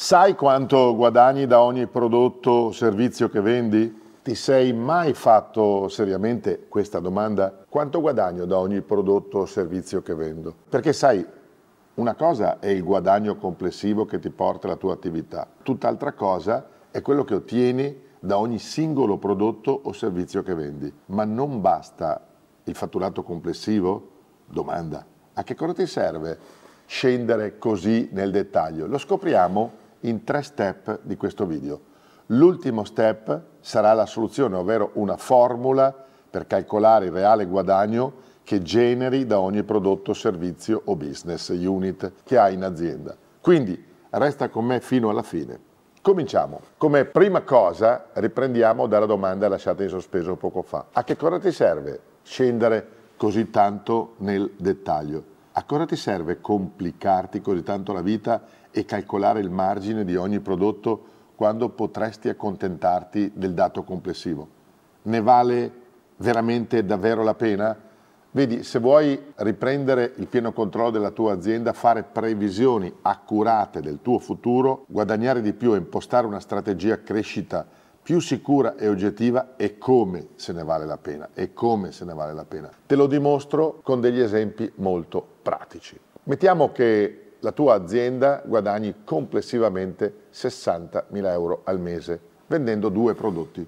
Sai quanto guadagni da ogni prodotto o servizio che vendi? Ti sei mai fatto seriamente questa domanda? Quanto guadagno da ogni prodotto o servizio che vendo? Perché sai, una cosa è il guadagno complessivo che ti porta la tua attività, tutt'altra cosa è quello che ottieni da ogni singolo prodotto o servizio che vendi. Ma non basta il fatturato complessivo? Domanda. A che cosa ti serve scendere così nel dettaglio? Lo scopriamo in tre step di questo video. L'ultimo step sarà la soluzione, ovvero una formula per calcolare il reale guadagno che generi da ogni prodotto, servizio o business unit che hai in azienda. Quindi resta con me fino alla fine. Cominciamo. Come prima cosa riprendiamo dalla domanda lasciata in sospeso poco fa. A che cosa ti serve scendere così tanto nel dettaglio? A cosa ti serve complicarti così tanto la vita e calcolare il margine di ogni prodotto quando potresti accontentarti del dato complessivo. Ne vale veramente davvero la pena? Vedi, se vuoi riprendere il pieno controllo della tua azienda, fare previsioni accurate del tuo futuro, guadagnare di più e impostare una strategia crescita più sicura e oggettiva è come se ne vale la pena, è come se ne vale la pena. Te lo dimostro con degli esempi molto pratici. Mettiamo che la tua azienda guadagni complessivamente 60.000 euro al mese vendendo due prodotti.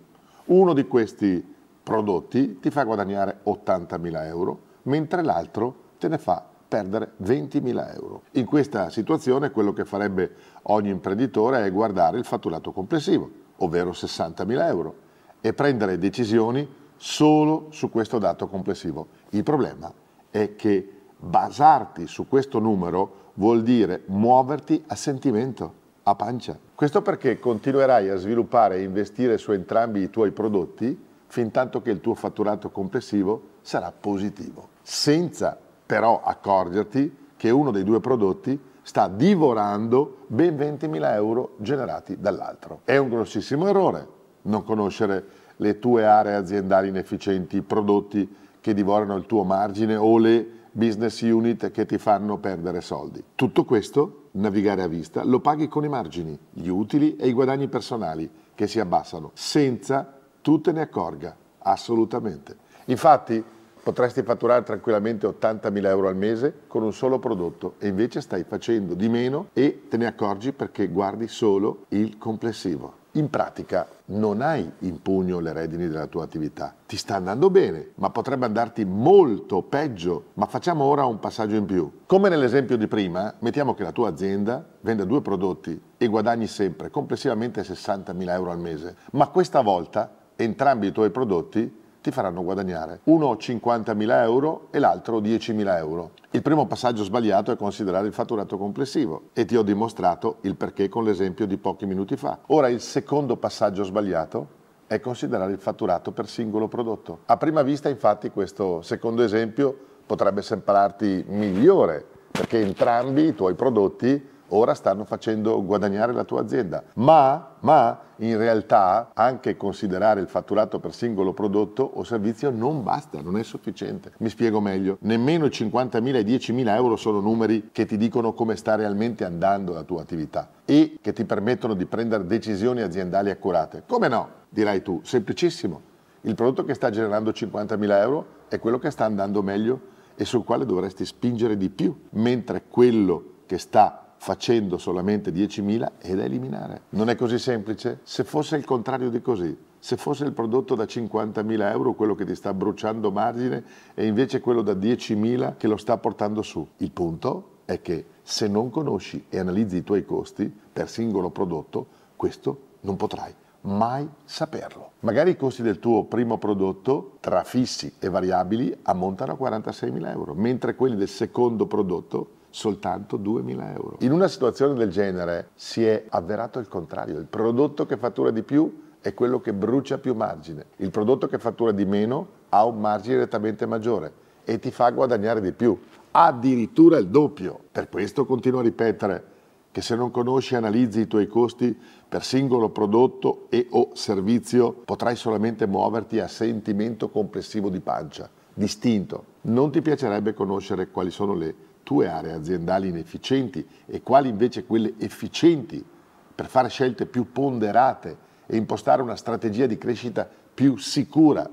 Uno di questi prodotti ti fa guadagnare 80.000 euro, mentre l'altro te ne fa perdere 20.000 euro. In questa situazione quello che farebbe ogni imprenditore è guardare il fatturato complessivo, ovvero 60.000 euro, e prendere decisioni solo su questo dato complessivo. Il problema è che basarti su questo numero vuol dire muoverti a sentimento, a pancia. Questo perché continuerai a sviluppare e investire su entrambi i tuoi prodotti fin tanto che il tuo fatturato complessivo sarà positivo, senza però accorgerti che uno dei due prodotti sta divorando ben 20.000 euro generati dall'altro. È un grossissimo errore non conoscere le tue aree aziendali inefficienti, i prodotti che divorano il tuo margine o le business unit che ti fanno perdere soldi. Tutto questo, navigare a vista, lo paghi con i margini, gli utili e i guadagni personali che si abbassano, senza tu te ne accorga, assolutamente. Infatti potresti fatturare tranquillamente 80.000 euro al mese con un solo prodotto e invece stai facendo di meno e te ne accorgi perché guardi solo il complessivo. In pratica non hai in pugno le redini della tua attività. Ti sta andando bene, ma potrebbe andarti molto peggio. Ma facciamo ora un passaggio in più. Come nell'esempio di prima, mettiamo che la tua azienda venda due prodotti e guadagni sempre complessivamente 60.000 euro al mese, ma questa volta entrambi i tuoi prodotti ti faranno guadagnare uno 50.000 euro e l'altro 10.000 euro. Il primo passaggio sbagliato è considerare il fatturato complessivo e ti ho dimostrato il perché con l'esempio di pochi minuti fa. Ora il secondo passaggio sbagliato è considerare il fatturato per singolo prodotto. A prima vista infatti questo secondo esempio potrebbe sembrarti migliore perché entrambi i tuoi prodotti ora stanno facendo guadagnare la tua azienda. Ma, ma, in realtà anche considerare il fatturato per singolo prodotto o servizio non basta, non è sufficiente. Mi spiego meglio, nemmeno 50.000 e 10.000 euro sono numeri che ti dicono come sta realmente andando la tua attività e che ti permettono di prendere decisioni aziendali accurate. Come no? Dirai tu, semplicissimo. Il prodotto che sta generando 50.000 euro è quello che sta andando meglio e sul quale dovresti spingere di più, mentre quello che sta facendo solamente 10.000 è da eliminare. Non è così semplice? Se fosse il contrario di così, se fosse il prodotto da 50.000 euro quello che ti sta bruciando margine e invece quello da 10.000 che lo sta portando su, il punto è che se non conosci e analizzi i tuoi costi per singolo prodotto, questo non potrai mai saperlo. Magari i costi del tuo primo prodotto, tra fissi e variabili, ammontano a 46.000 euro, mentre quelli del secondo prodotto soltanto 2.000 euro. In una situazione del genere si è avverato il contrario, il prodotto che fattura di più è quello che brucia più margine, il prodotto che fattura di meno ha un margine nettamente maggiore e ti fa guadagnare di più, addirittura il doppio. Per questo continuo a ripetere che se non conosci e analizzi i tuoi costi per singolo prodotto e o servizio potrai solamente muoverti a sentimento complessivo di pancia, distinto. Non ti piacerebbe conoscere quali sono le tue aree aziendali inefficienti e quali invece quelle efficienti per fare scelte più ponderate e impostare una strategia di crescita più sicura.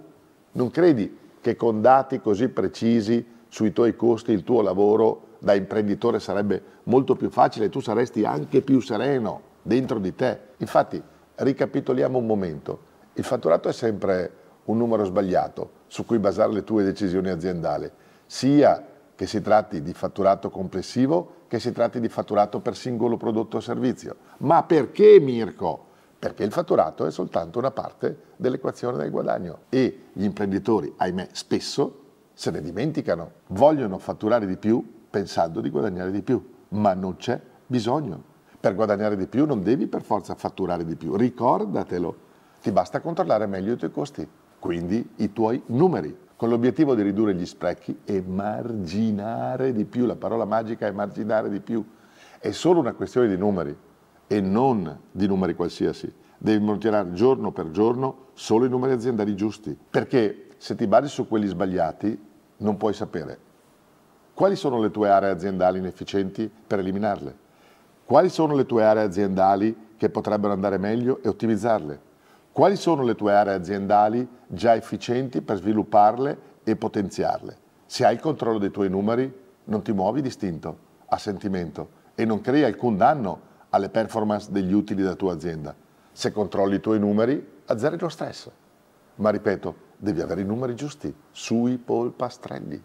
Non credi che con dati così precisi sui tuoi costi il tuo lavoro da imprenditore sarebbe molto più facile e tu saresti anche più sereno dentro di te? Infatti, ricapitoliamo un momento. Il fatturato è sempre un numero sbagliato su cui basare le tue decisioni aziendali, sia che si tratti di fatturato complessivo, che si tratti di fatturato per singolo prodotto o servizio. Ma perché Mirko? Perché il fatturato è soltanto una parte dell'equazione del guadagno e gli imprenditori, ahimè, spesso se ne dimenticano. Vogliono fatturare di più pensando di guadagnare di più, ma non c'è bisogno. Per guadagnare di più non devi per forza fatturare di più, ricordatelo. Ti basta controllare meglio i tuoi costi, quindi i tuoi numeri con l'obiettivo di ridurre gli sprechi e marginare di più, la parola magica è marginare di più, è solo una questione di numeri e non di numeri qualsiasi, devi monitorare giorno per giorno solo i numeri aziendali giusti, perché se ti basi su quelli sbagliati non puoi sapere quali sono le tue aree aziendali inefficienti per eliminarle, quali sono le tue aree aziendali che potrebbero andare meglio e ottimizzarle, quali sono le tue aree aziendali già efficienti per svilupparle e potenziarle? Se hai il controllo dei tuoi numeri, non ti muovi distinto, a sentimento, e non crei alcun danno alle performance degli utili della tua azienda. Se controlli i tuoi numeri, azzeri lo stress. Ma ripeto, devi avere i numeri giusti sui polpastrelli.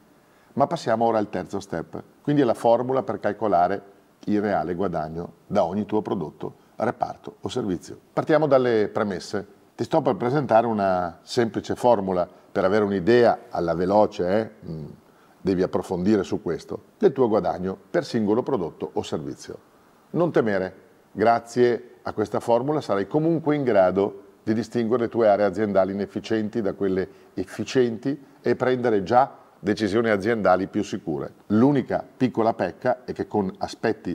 Ma passiamo ora al terzo step, quindi alla formula per calcolare il reale guadagno da ogni tuo prodotto, reparto o servizio. Partiamo dalle premesse ti sto per presentare una semplice formula per avere un'idea alla veloce, eh? Mm. devi approfondire su questo, del tuo guadagno per singolo prodotto o servizio. Non temere, grazie a questa formula sarai comunque in grado di distinguere le tue aree aziendali inefficienti da quelle efficienti e prendere già decisioni aziendali più sicure. L'unica piccola pecca è che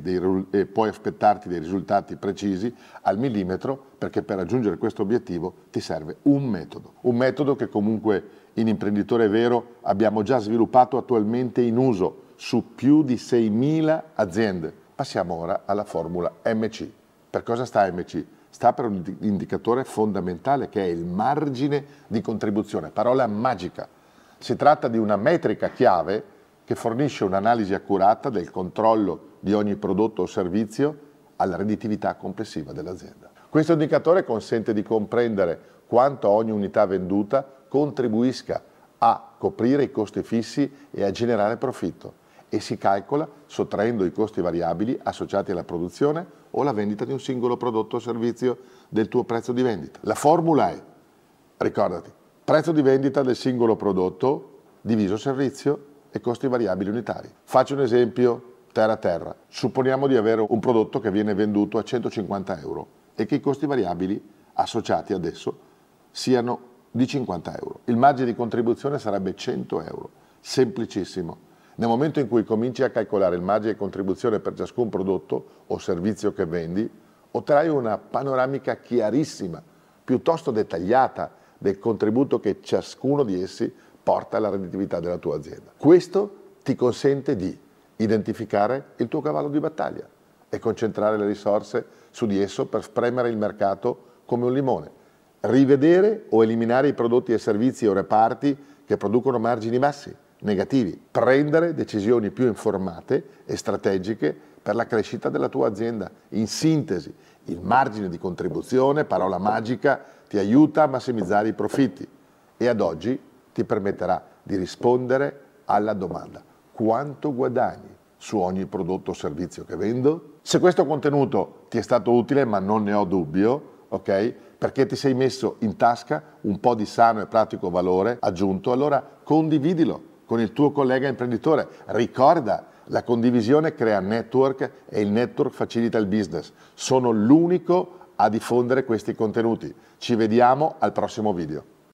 dei, eh, puoi aspettarti dei risultati precisi al millimetro perché per raggiungere questo obiettivo ti serve un metodo, un metodo che comunque in imprenditore vero abbiamo già sviluppato attualmente in uso su più di 6.000 aziende. Passiamo ora alla formula MC. Per cosa sta MC? Sta per un indicatore fondamentale che è il margine di contribuzione, parola magica si tratta di una metrica chiave che fornisce un'analisi accurata del controllo di ogni prodotto o servizio alla redditività complessiva dell'azienda. Questo indicatore consente di comprendere quanto ogni unità venduta contribuisca a coprire i costi fissi e a generare profitto e si calcola sottraendo i costi variabili associati alla produzione o alla vendita di un singolo prodotto o servizio del tuo prezzo di vendita. La formula è, ricordati, prezzo di vendita del singolo prodotto diviso servizio e costi variabili unitari. Faccio un esempio terra terra. Supponiamo di avere un prodotto che viene venduto a 150 euro e che i costi variabili associati ad esso siano di 50 euro. Il margine di contribuzione sarebbe 100 euro. Semplicissimo. Nel momento in cui cominci a calcolare il margine di contribuzione per ciascun prodotto o servizio che vendi, otterrai una panoramica chiarissima, piuttosto dettagliata del contributo che ciascuno di essi porta alla redditività della tua azienda. Questo ti consente di identificare il tuo cavallo di battaglia e concentrare le risorse su di esso per spremere il mercato come un limone, rivedere o eliminare i prodotti e servizi o reparti che producono margini bassi, negativi, prendere decisioni più informate e strategiche per la crescita della tua azienda. In sintesi, il margine di contribuzione, parola magica, ti aiuta a massimizzare i profitti e ad oggi ti permetterà di rispondere alla domanda quanto guadagni su ogni prodotto o servizio che vendo? Se questo contenuto ti è stato utile, ma non ne ho dubbio, ok? Perché ti sei messo in tasca un po' di sano e pratico valore aggiunto, allora condividilo con il tuo collega imprenditore. Ricorda la condivisione crea network e il network facilita il business. Sono l'unico a diffondere questi contenuti. Ci vediamo al prossimo video.